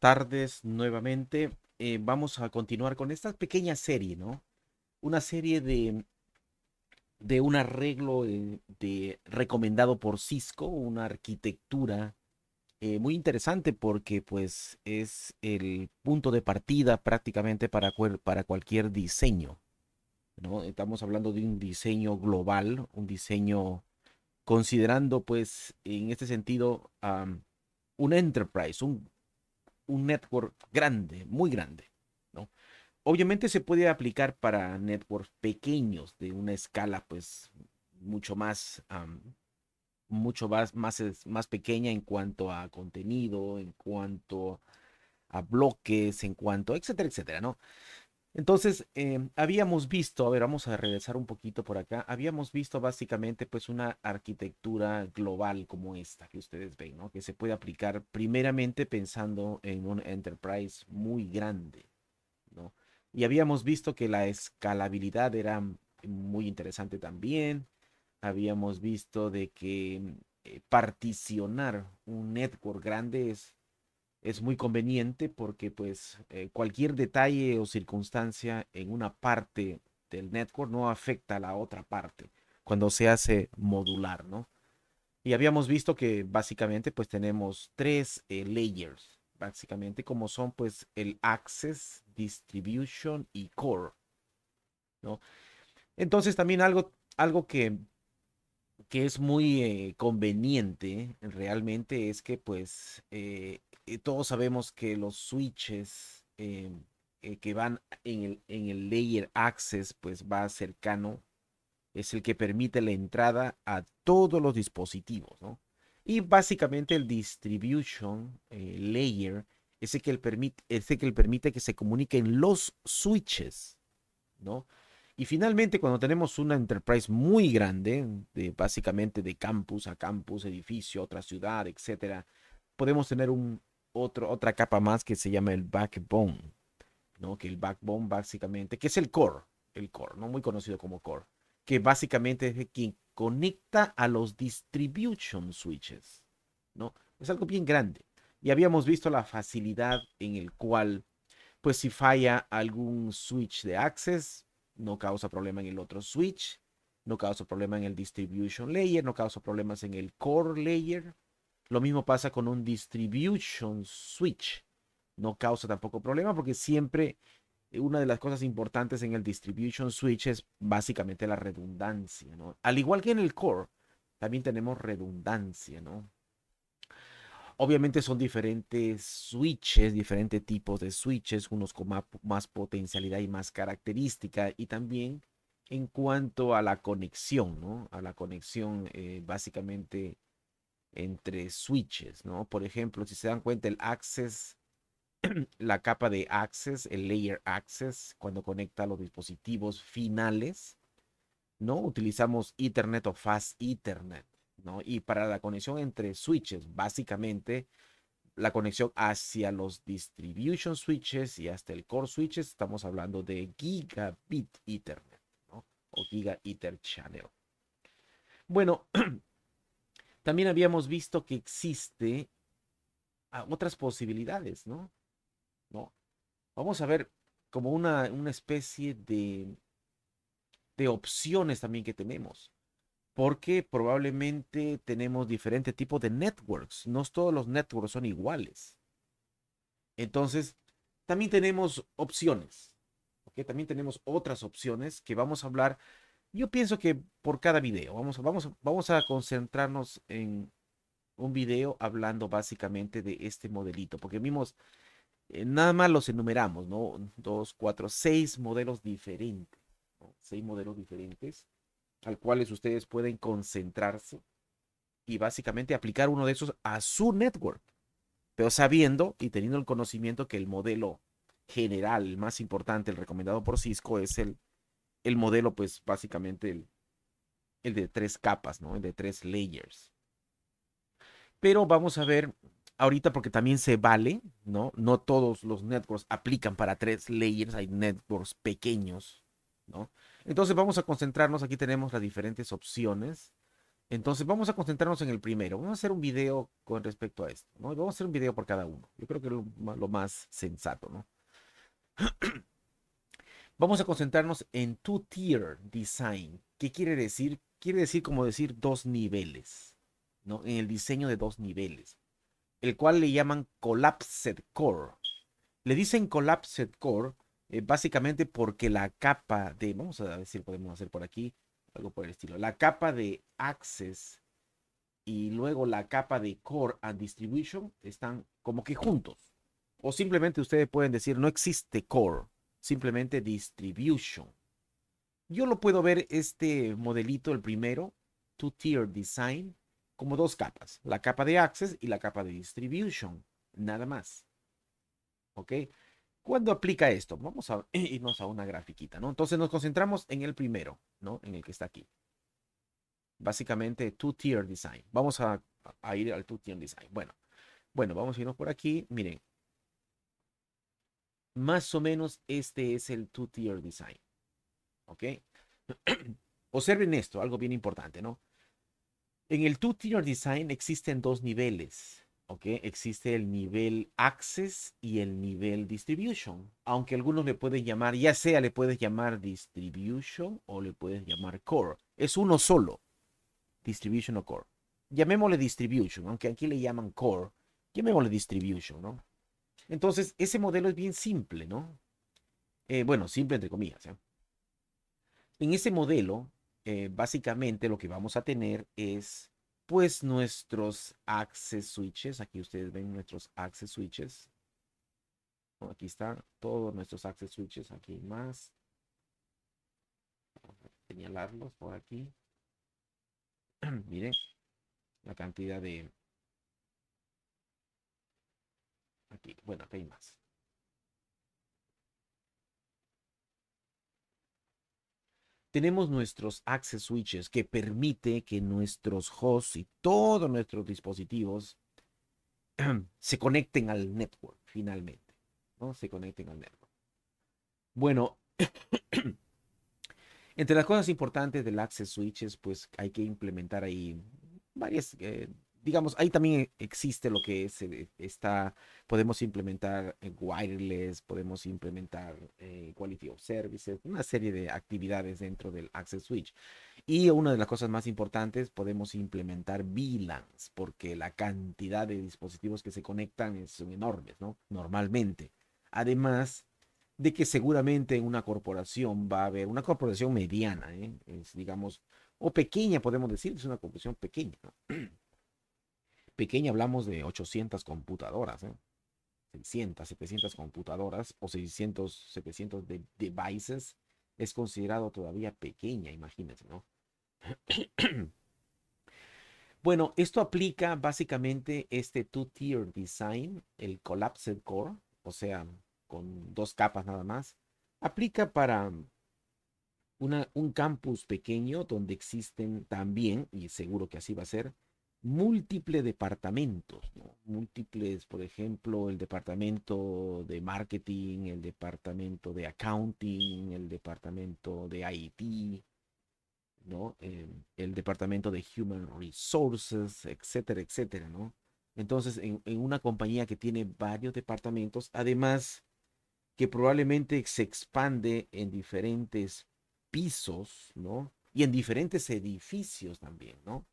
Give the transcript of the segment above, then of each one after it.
tardes nuevamente. Eh, vamos a continuar con esta pequeña serie, ¿no? Una serie de, de un arreglo eh, de, recomendado por Cisco, una arquitectura eh, muy interesante porque pues es el punto de partida prácticamente para, para cualquier diseño. ¿no? Estamos hablando de un diseño global, un diseño considerando pues en este sentido un enterprise, un, un network grande, muy grande. ¿no? Obviamente se puede aplicar para networks pequeños de una escala pues mucho más, mucho más, más, más pequeña en cuanto a contenido, en cuanto a bloques, en cuanto, etcétera, etcétera, ¿no? Entonces, em, habíamos visto, a ver, vamos a regresar un poquito por acá, habíamos visto básicamente pues una arquitectura global como esta que ustedes ven, ¿no? Que se puede aplicar primeramente pensando en un enterprise muy grande, ¿no? Y habíamos visto que la escalabilidad era muy interesante también, habíamos visto de que em, eh, particionar un network grande es es muy conveniente porque pues eh, cualquier detalle o circunstancia en una parte del network no afecta a la otra parte cuando se hace modular, ¿no? Y habíamos visto que básicamente pues tenemos tres eh, layers, básicamente como son pues el access, distribution y core, ¿no? Entonces también algo, algo que que es muy eh, conveniente realmente es que pues eh, eh, todos sabemos que los switches que van en el, layer access pues va cercano, es el que permite la entrada a todos los dispositivos, ¿no? Y básicamente el distribution layer es el, que permite, es que permite que se comuniquen los switches, ¿no? Y finalmente, cuando tenemos una enterprise muy grande, básicamente de campus a campus, edificio, otra ciudad, etcétera, podemos tener un, otra capa más que se llama el backbone, ¿no? Que el backbone básicamente, que es el core, el core, ¿no? Muy conocido como core, que básicamente es quien conecta a los distribution switches, ¿no? Es algo bien grande. Y habíamos visto la facilidad en el cual, pues si falla algún switch de access, no causa problema en el otro switch, no causa problema en el distribution layer, no causa problemas en el core layer. Lo mismo pasa con un distribution switch. No causa tampoco problema porque siempre eh, una de las cosas importantes en el distribution switch es básicamente la redundancia, ¿no? Al igual que en el core, también tenemos redundancia, ¿no? Obviamente son diferentes switches, diferentes tipos de switches, unos con más, potencialidad y más característica. Y también en cuanto a la conexión, ¿no? A la conexión eh, básicamente entre switches, ¿no? Por ejemplo, si se dan cuenta, el access, la capa de access, el layer access, cuando conecta los dispositivos finales, ¿no? Utilizamos Ethernet o Fast Ethernet. Y para la conexión entre switches, básicamente la conexión hacia los distribution switches y hasta el core switches, estamos hablando de gigabit Ethernet, O giga Ether channel. Bueno, también habíamos visto que existe ah, otras posibilidades, ¿no? ¿No? Vamos a ver como una, una especie de, de opciones también que tenemos porque probablemente tenemos diferente tipo de networks. No todos los networks son iguales. Entonces, también tenemos opciones. porque También tenemos otras opciones que vamos a hablar. Yo pienso que por cada video, vamos, vamos, vamos a concentrarnos en un video hablando básicamente de este modelito, porque vimos, eh, nada más los enumeramos, ¿no? Dos, cuatro, seis modelos diferentes, seis modelos diferentes al cuales ustedes pueden concentrarse y básicamente aplicar uno de esos a su network, pero sabiendo y teniendo el conocimiento que el modelo general, el más importante, el recomendado por Cisco, es el, el modelo, pues básicamente el, el de tres capas, ¿no? El de tres layers. Pero vamos a ver ahorita porque también se vale, ¿no? No todos los networks aplican para tres layers, hay networks pequeños, ¿no? Entonces vamos a concentrarnos, aquí tenemos las diferentes opciones. Entonces vamos a concentrarnos en el primero. Vamos a hacer un video con respecto a esto, Vamos a hacer un video por cada uno. Yo creo que es lo, más sensato, vamos a concentrarnos en two-tier design. ¿Qué quiere decir? Quiere decir como decir dos niveles, En el diseño de dos niveles, el cual le llaman collapsed core. Le dicen collapsed core eh, básicamente porque la capa de, vamos a decir podemos hacer por aquí, algo por el estilo, la capa de Access y luego la capa de Core and Distribution están como que juntos. O simplemente ustedes pueden decir, no existe Core, simplemente Distribution. Yo lo puedo ver este modelito, el primero, Two-Tier Design, como dos capas, la capa de Access y la capa de Distribution, nada más. ¿Ok? ¿Cuándo aplica esto? Vamos a irnos a una grafiquita, ¿no? Entonces nos concentramos en el primero, ¿no? En el que está aquí. Básicamente, two-tier design. Vamos a, ir al two-tier design. Bueno, bueno, vamos a irnos por aquí. Miren, más o menos este es el two-tier design. ¿Ok? Observen esto, algo bien importante, ¿no? En el two-tier design existen dos niveles. ¿ok? Existe el nivel access y el nivel distribution. Aunque algunos le pueden llamar, ya sea le puedes llamar distribution o le puedes llamar core. Es uno solo, distribution o core. Llamémosle distribution, aunque aquí le llaman core, llamémosle distribution, ¿no? Entonces, ese modelo es bien simple, ¿no? Eh, bueno, simple entre comillas. ¿eh? En ese modelo, eh, básicamente lo que vamos a tener es pues nuestros access switches. Aquí ustedes ven nuestros access switches. Aquí están todos nuestros access switches. Aquí hay más. Vamos señalarlos por aquí. Miren la cantidad de... Aquí, bueno, aquí hay más. tenemos nuestros access switches que permite que nuestros hosts y todos nuestros dispositivos se conecten al network finalmente, ¿no? Se conecten al network. Bueno, entre las cosas importantes del access switches, pues hay que implementar ahí varias eh, digamos, ahí también e, existe lo que es, eh, está, podemos implementar eh, wireless, podemos implementar eh, quality of services, una serie de actividades dentro del Access Switch. Y una de las cosas más importantes, podemos implementar VLANs, porque la cantidad de dispositivos que se conectan son enormes, ¿no? Normalmente. Además de que seguramente en una corporación va a haber, una corporación mediana, ¿eh? es, digamos, o pequeña podemos decir, es una corporación pequeña, pequeña hablamos de 800 computadoras, 600, 700 computadoras o 600, 700 de devices es considerado todavía pequeña, imagínense, ¿no? bueno, esto aplica básicamente este two-tier design, el collapsed core, o sea, con dos capas nada más, aplica para un campus pequeño donde existen también, y seguro que así va a ser, Múltiples departamentos, ¿no? múltiples, por ejemplo, el departamento de marketing, el departamento de accounting, el departamento de IT, ¿no? Em, el departamento de human resources, etcétera, etcétera, ¿no? Entonces, en, en una compañía que tiene varios departamentos, además que probablemente se expande en diferentes pisos, ¿no? Y en diferentes edificios también, ¿no?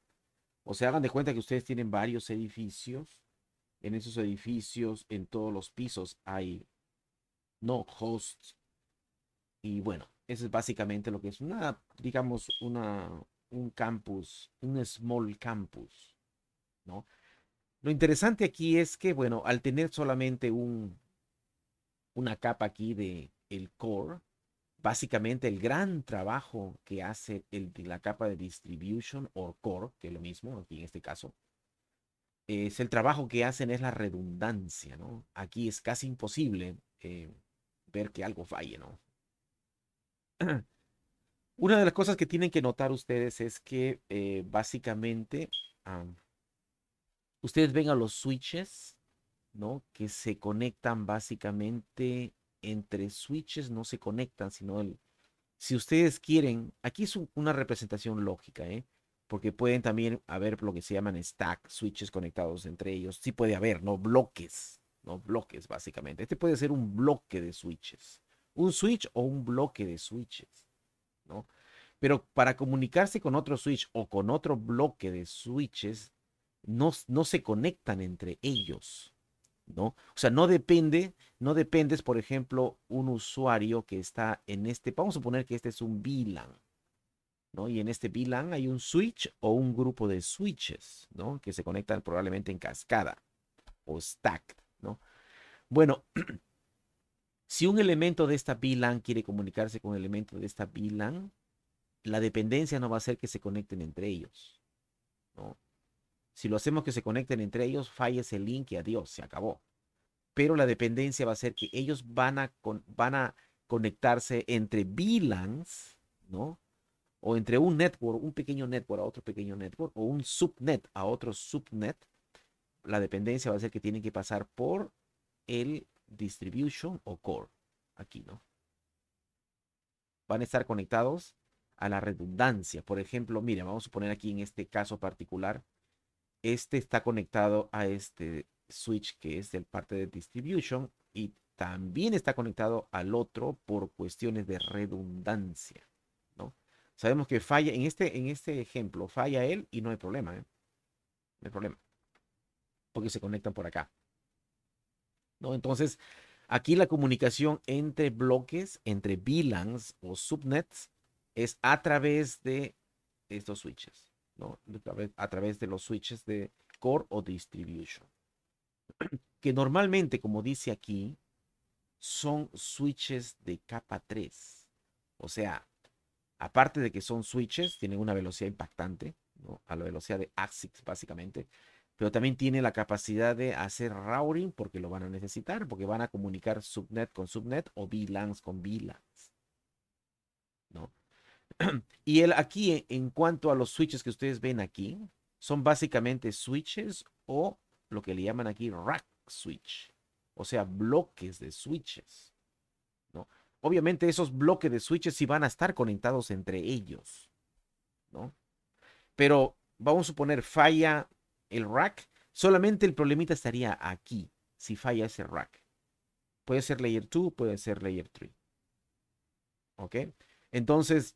O sea, hagan de cuenta que ustedes tienen varios edificios. En esos edificios, en todos los pisos, hay no hosts. Y bueno, eso es básicamente lo que es una, digamos, una, un campus, un small campus, ¿no? Lo interesante aquí es que, bueno, al tener solamente un, una capa aquí de el core, básicamente el gran trabajo que hace el, la capa de distribution o core, que es lo mismo aquí en este caso, es el trabajo que hacen es la redundancia, ¿no? Aquí es casi imposible eh, ver que algo falle, ¿no? Una de las cosas que tienen que notar ustedes es que eh, básicamente ustedes ven a los switches, ¿no? Que se conectan básicamente entre switches no se conectan, sino el, si ustedes quieren, aquí es una representación lógica, ¿eh? porque pueden también haber lo que se llaman stack, switches conectados entre ellos, sí puede haber, ¿no? Bloques, ¿no? Bloques básicamente. Este puede ser un bloque de switches, un switch o un bloque de switches, ¿no? Pero para comunicarse con otro switch o con otro bloque de switches, no, no se conectan entre ellos. ¿no? O sea, no depende, no dependes, por ejemplo, un usuario que está en este, vamos a suponer que este es un VLAN, ¿no? Y en este VLAN hay un switch o un grupo de switches, ¿no? Que se conectan probablemente en cascada o stack, ¿no? Bueno, si un elemento de esta VLAN quiere comunicarse con un elemento de esta VLAN, la dependencia no va a ser que se conecten entre ellos, ¿no? Si lo hacemos que se conecten entre ellos, falla ese link y adiós, se acabó. Pero la dependencia va a ser que ellos van a, van a conectarse entre VLANs, ¿no? O entre un network, un pequeño network a otro pequeño network, o un subnet a otro subnet. La dependencia va a ser que tienen que pasar por el distribution o core, aquí, ¿no? Van a estar conectados a la redundancia. Por ejemplo, mire, vamos a poner aquí en este caso particular este está conectado a este switch que es del parte de distribution y también está conectado al otro por cuestiones de redundancia. ¿no? Sabemos que falla, en este, en este ejemplo, falla él y no hay problema. ¿eh? No hay problema. Porque se conectan por acá. ¿no? Entonces, aquí la comunicación entre bloques, entre VLANs o subnets, es a través de estos switches a través de los switches de core o distribution. Que normalmente, como dice aquí, son switches de capa 3. O sea, aparte de que son switches, tienen una velocidad impactante, a la velocidad de Axis, básicamente, pero también tiene la capacidad de hacer routing porque lo van a necesitar, porque van a comunicar subnet con subnet o VLANs con VLAN. y el, aquí, e, en cuanto a los switches que ustedes ven aquí, son básicamente switches o lo que le llaman aquí rack switch, o sea, bloques de switches. ¿no? Obviamente esos bloques de switches sí van a estar conectados entre ellos, Pero vamos a suponer falla el rack, solamente el problemita estaría aquí, si falla ese rack. Puede ser layer 2, puede ser layer 3. ¿Ok? Entonces,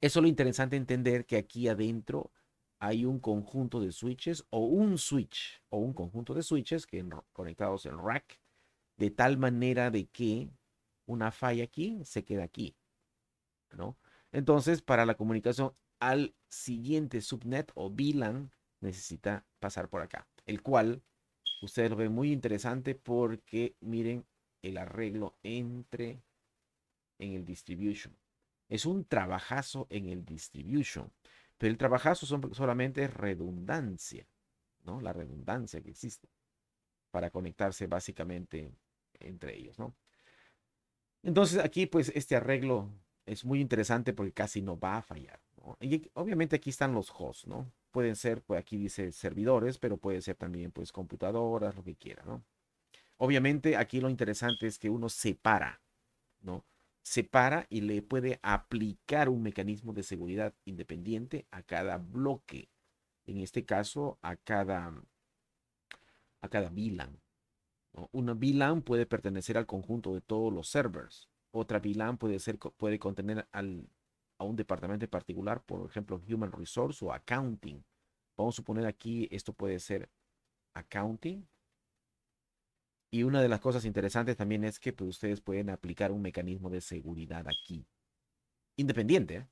es lo interesante entender que aquí adentro hay un conjunto de switches o un switch o un conjunto de switches que conectados en rack de tal manera de que una falla aquí se queda aquí, ¿no? Entonces, para la comunicación al siguiente subnet o VLAN necesita pasar por acá, el cual ustedes lo ven muy interesante porque miren el arreglo entre en el distribution. Es un trabajazo en el distribution. Pero el trabajazo son, solamente redundancia, ¿no? La redundancia que existe para conectarse básicamente entre ellos, ¿no? Entonces aquí pues este arreglo es muy interesante porque casi no va a fallar. ¿no? Y obviamente aquí están los hosts, ¿no? Pueden ser, pues aquí dice servidores, pero puede ser también pues computadoras, lo que quiera, ¿no? Obviamente aquí lo interesante es que uno separa, ¿no? Separa y le puede aplicar un mecanismo de seguridad independiente a cada bloque, en este caso a cada, a cada VLAN. Una VLAN puede pertenecer al conjunto de todos los servers. Otra VLAN puede, ser, puede contener al, a un departamento particular, por ejemplo, Human Resource o Accounting. Vamos a suponer aquí, esto puede ser Accounting, y una de las cosas interesantes también es que pues, ustedes pueden aplicar un mecanismo de seguridad aquí. Independiente. ¿eh?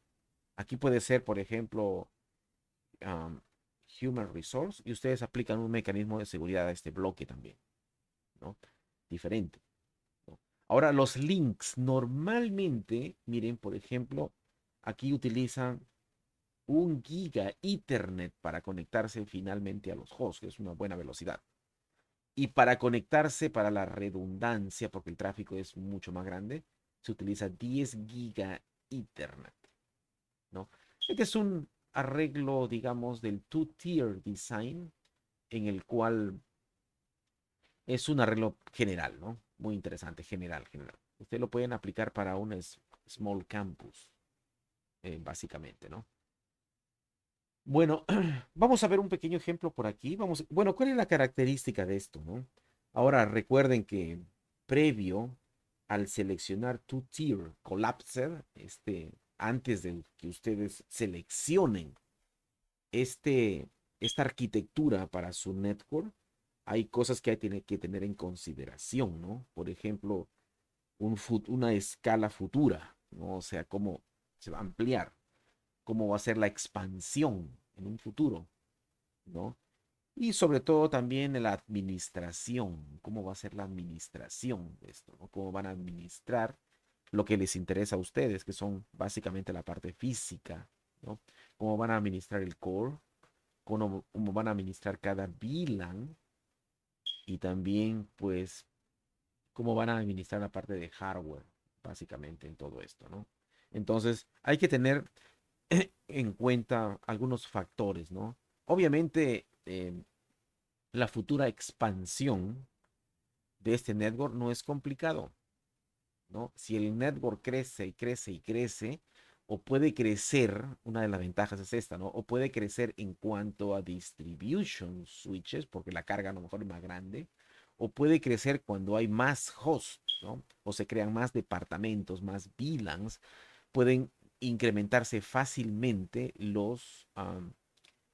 Aquí puede ser, por ejemplo, Human Resource y ustedes aplican un mecanismo de seguridad a este bloque también. ¿no? Diferente. Ahora, los links normalmente, miren, por ejemplo, aquí utilizan un giga Ethernet para conectarse finalmente a los hosts, que es una buena velocidad. Y para conectarse, para la redundancia, porque el tráfico es mucho más grande, se utiliza 10 giga Ethernet. ¿no? Este es un arreglo, digamos, del two-tier design, en el cual es un arreglo general, ¿no? Muy interesante, general, general. Usted lo pueden aplicar para un small campus, eh, básicamente, ¿no? Bueno, vamos a ver un pequeño ejemplo por aquí. Vamos, bueno, ¿cuál es la característica de esto? No? Ahora recuerden que previo al seleccionar two tier Collapse, este, antes de que ustedes seleccionen este, esta arquitectura para su network, hay cosas que hay que tener en consideración, ¿no? Por ejemplo, una escala futura, ¿no? O sea, cómo se va a ampliar cómo va a ser la expansión en un futuro, ¿no? Y sobre todo también la administración, cómo va a ser la administración de esto, ¿no? Cómo van a administrar lo que les interesa a ustedes, que son básicamente la parte física, ¿no? Cómo van a administrar el core, cómo, cómo van a administrar cada VLAN y también, pues, cómo van a administrar la parte de hardware, básicamente en todo esto, ¿no? Entonces, hay que tener, eh, en cuenta algunos factores, ¿no? Obviamente, em, la futura expansión de este network no es complicado, ¿no? Si el network crece y crece y crece, o puede crecer, una de las ventajas es esta, ¿no? O puede crecer en cuanto a distribution switches, porque la carga a lo mejor es más grande, o puede crecer cuando hay más hosts, ¿no? O se crean más departamentos, más VLANs, pueden incrementarse fácilmente los,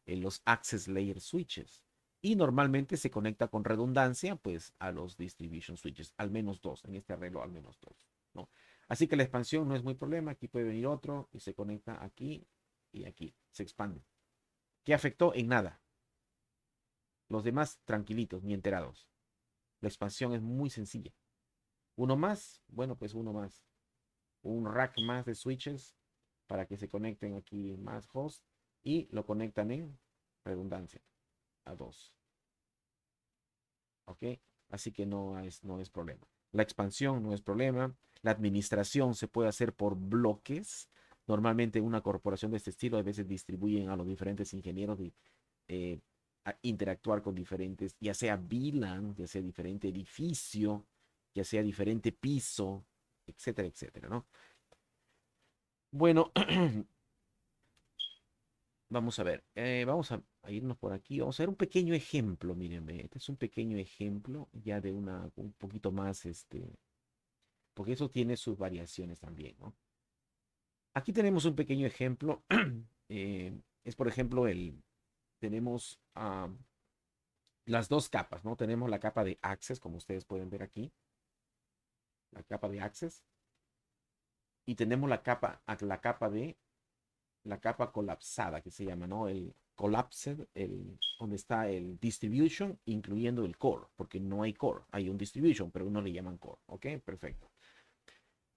eh, los access layer switches. Y normalmente se conecta con redundancia pues, a los distribution switches, al menos dos, en este arreglo al menos dos. ¿no? Así que la expansión no es muy problema, aquí puede venir otro y se conecta aquí y aquí, se expande. ¿Qué afectó? En nada. Los demás tranquilitos, ni enterados. La expansión es muy sencilla. Uno más, bueno, pues uno más. Un rack más de switches para que se conecten aquí más hosts y lo conectan en redundancia a dos. ¿Ok? Así que no es, no es problema. La expansión no es problema. La administración se puede hacer por bloques. Normalmente una corporación de este estilo a veces distribuyen a los diferentes ingenieros de, eh, a interactuar con diferentes, ya sea VLAN, ya sea diferente edificio, ya sea diferente piso, etcétera, etcétera, ¿no? Bueno, vamos a ver, eh, vamos a, irnos por aquí, vamos a ver un pequeño ejemplo, mírenme, este es un pequeño ejemplo ya de una, un poquito más, este, porque eso tiene sus variaciones también, ¿no? Aquí tenemos un pequeño ejemplo, eh, es por ejemplo el, tenemos ah, las dos capas, ¿no? Tenemos la capa de access, como ustedes pueden ver aquí, la capa de access, y tenemos la capa, la capa de la capa colapsada que se llama, ¿no? El collapsed, el, donde está el distribution, incluyendo el core, porque no hay core, hay un distribution, pero uno le llaman core, ¿ok? Perfecto.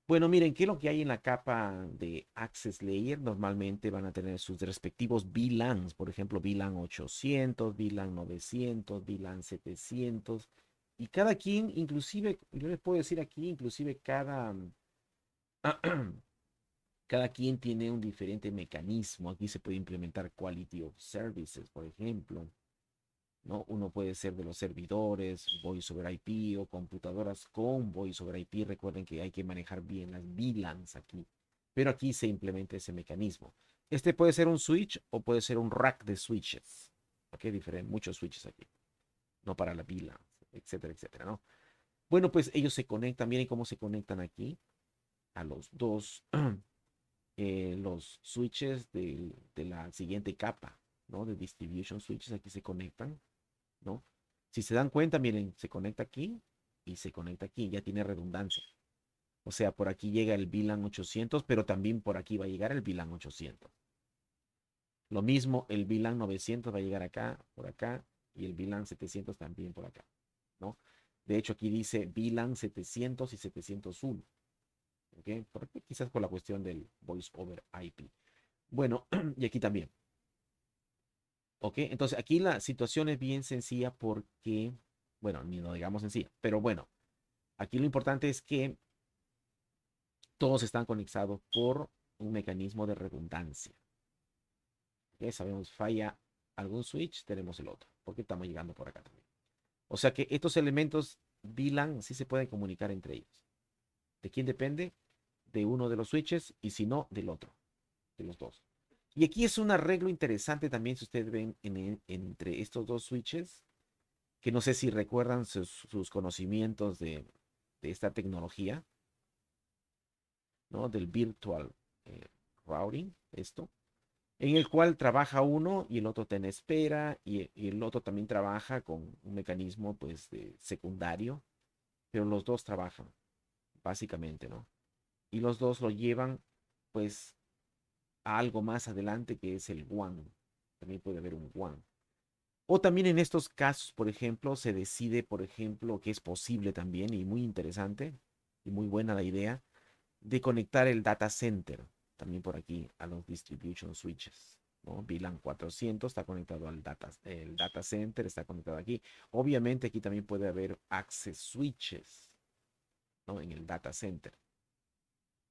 Bueno, miren, ¿qué es lo que hay en la capa de Access Layer? Normalmente van a tener sus respectivos VLANs, por ejemplo, VLAN 800, VLAN 900, VLAN 700, y cada quien, inclusive, yo les puedo decir aquí, inclusive cada Cada quien tiene un diferente mecanismo. Aquí se puede implementar quality of services, por ejemplo. ¿no? Uno puede ser de los servidores, voice over IP o computadoras con voice over IP. Recuerden que hay que manejar bien las VLANs aquí. Pero aquí se implementa ese mecanismo. Este puede ser un switch o puede ser un rack de switches. Ok, diferente, muchos switches aquí. No para la VLAN, etcétera, etcétera, ¿no? Bueno, pues ellos se conectan. Miren cómo se conectan aquí a los dos eh, los switches de, de, la siguiente capa, ¿no? De distribution switches, aquí se conectan, ¿no? Si se dan cuenta, miren, se conecta aquí y se conecta aquí, ya tiene redundancia. O sea, por aquí llega el VLAN 800, pero también por aquí va a llegar el VLAN 800. Lo mismo, el VLAN 900 va a llegar acá, por acá, y el VLAN 700 también por acá, ¿no? De hecho, aquí dice VLAN 700 y 701. ¿Por Quizás por la cuestión del voice over IP. Bueno, y aquí también. ¿Ok? Entonces aquí la situación es bien sencilla porque, bueno, ni lo digamos sencilla, pero bueno, aquí lo importante es que todos están conectados por un mecanismo de redundancia. ¿Ok? Sabemos, falla algún switch, tenemos el otro, porque estamos llegando por acá también. O sea que estos elementos VLAN sí se pueden comunicar entre ellos. ¿De quién depende? de uno de los switches y si no, del otro, de los dos. Y aquí es un arreglo interesante también, si ustedes ven entre estos dos switches, que no sé si recuerdan sus, conocimientos de, esta tecnología, ¿no? Del virtual eh, routing, esto, en el cual trabaja uno y el otro te espera y, el otro también trabaja con un mecanismo pues de secundario, pero los dos trabajan, básicamente, ¿no? y los dos lo llevan pues a algo más adelante que es el WAN. También puede haber un WAN. O también en estos casos, por ejemplo, se decide, por ejemplo, que es posible también y muy interesante y muy buena la idea de conectar el data center también por aquí a los distribution switches. ¿no? VLAN 400 está conectado al data, el data center, está conectado aquí. Obviamente aquí también puede haber access switches ¿no? en el data center.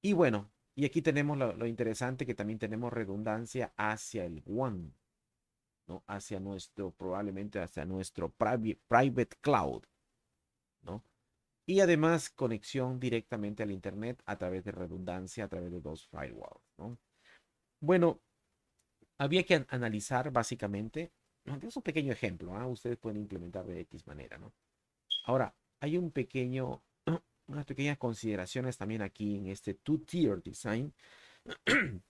Y bueno, y aquí tenemos lo, interesante que también tenemos redundancia hacia el one, ¿no? Hacia nuestro, probablemente hacia nuestro private, cloud, ¿no? Y además conexión directamente al Internet a través de redundancia, a través de dos firewalls, ¿no? Bueno, había que analizar básicamente, es un pequeño ejemplo, ¿ah? ustedes pueden implementar de X manera, ¿no? Ahora, hay un pequeño unas pequeñas consideraciones también aquí en este two-tier design.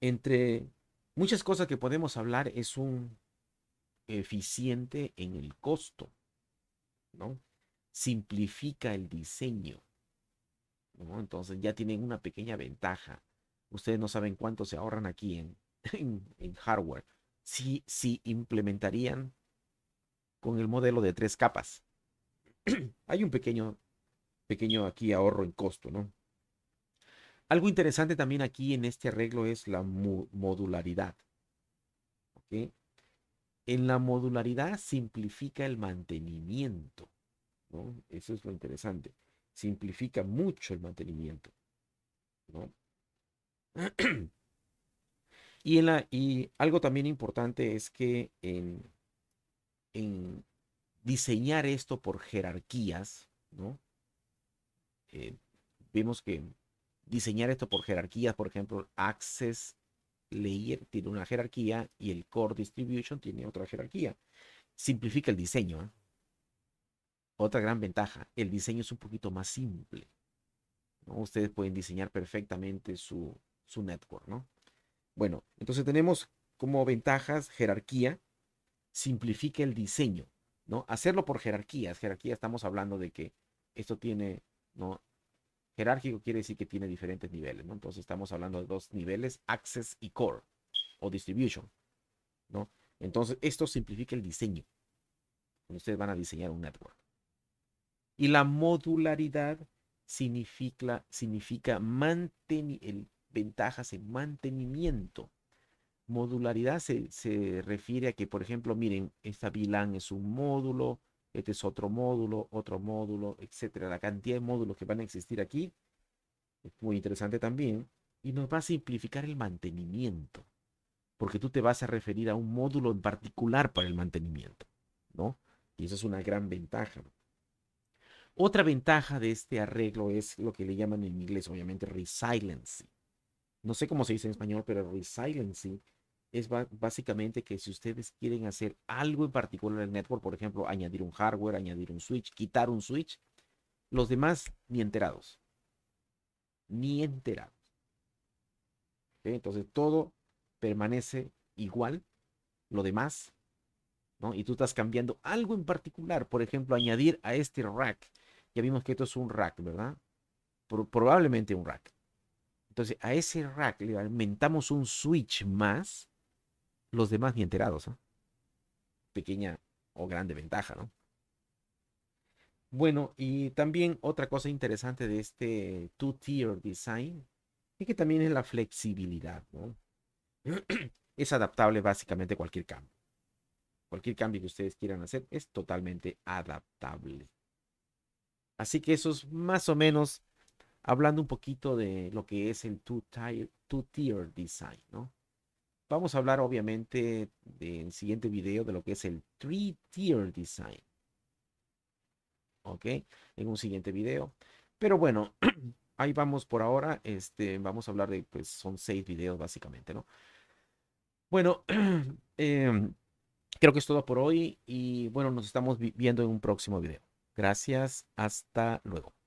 Entre muchas cosas que podemos hablar es un eficiente en el costo, ¿no? Simplifica el diseño, ¿no? Entonces ya tienen una pequeña ventaja. Ustedes no saben cuánto se ahorran aquí en, en, hardware. Si, si implementarían con el modelo de tres capas. Hay un pequeño pequeño aquí ahorro en costo, ¿no? Algo interesante también aquí en este arreglo es la modularidad. ¿ok? En la modularidad simplifica el mantenimiento. ¿no? Eso es lo interesante. Simplifica mucho el mantenimiento. ¿no? y, en la, y algo también importante es que en, en diseñar esto por jerarquías, ¿no? Eh, Vemos que diseñar esto por jerarquías, por ejemplo, Access Layer tiene una jerarquía y el Core Distribution tiene otra jerarquía. Simplifica el diseño. ¿eh? Otra gran ventaja, el diseño es un poquito más simple. Ustedes pueden diseñar perfectamente su, su network, ¿no? Bueno, entonces tenemos como ventajas jerarquía, simplifica el diseño, ¿no? Hacerlo por jerarquías. Jerarquía estamos hablando de que esto tiene Jerárquico quiere decir que tiene diferentes niveles, ¿no? Entonces estamos hablando de dos niveles, access y core o distribution, ¿no? Entonces esto simplifica el diseño. ustedes van a diseñar un network. Y la modularidad significa, significa ventajas en mantenimiento. Modularidad se, se, refiere a que, por ejemplo, miren, esta VLAN es un módulo, este es otro módulo, otro módulo, etcétera. La cantidad de módulos que van a existir aquí es muy interesante también y nos va a simplificar el mantenimiento, porque tú te vas a referir a un módulo en particular para el mantenimiento, ¿no? Y eso es una gran ventaja. Otra ventaja de este arreglo es lo que le llaman en inglés, obviamente, resiliency. No sé cómo se dice en español, pero resiliency es básicamente que si ustedes quieren hacer algo en particular en el network, por ejemplo, añadir un hardware, añadir un switch, quitar un switch, los demás ni enterados. Ni enterados. Entonces todo permanece igual, lo demás, ¿no? Y tú estás cambiando algo en particular, por ejemplo, añadir a este rack. Ya vimos que esto es un rack, ¿verdad? probablemente un rack. Entonces a ese rack le aumentamos un switch más los demás ni enterados. Pequeña o grande ventaja, ¿no? Bueno, y también otra cosa interesante de este two-tier design es que también es la flexibilidad, ¿no? Es adaptable básicamente cualquier cambio. Cualquier cambio que ustedes quieran hacer es totalmente adaptable. Así que eso es más o menos hablando un poquito de lo que es el two-tier two -tier design, ¿no? Vamos a hablar obviamente en el siguiente video de lo que es el Three Tier Design. ¿Ok? En un siguiente video. Pero bueno, ahí vamos por ahora. Este, vamos a hablar de, pues son seis videos básicamente, ¿no? Bueno, em, creo que es todo por hoy y bueno, nos estamos viendo en un próximo video. Gracias, hasta luego.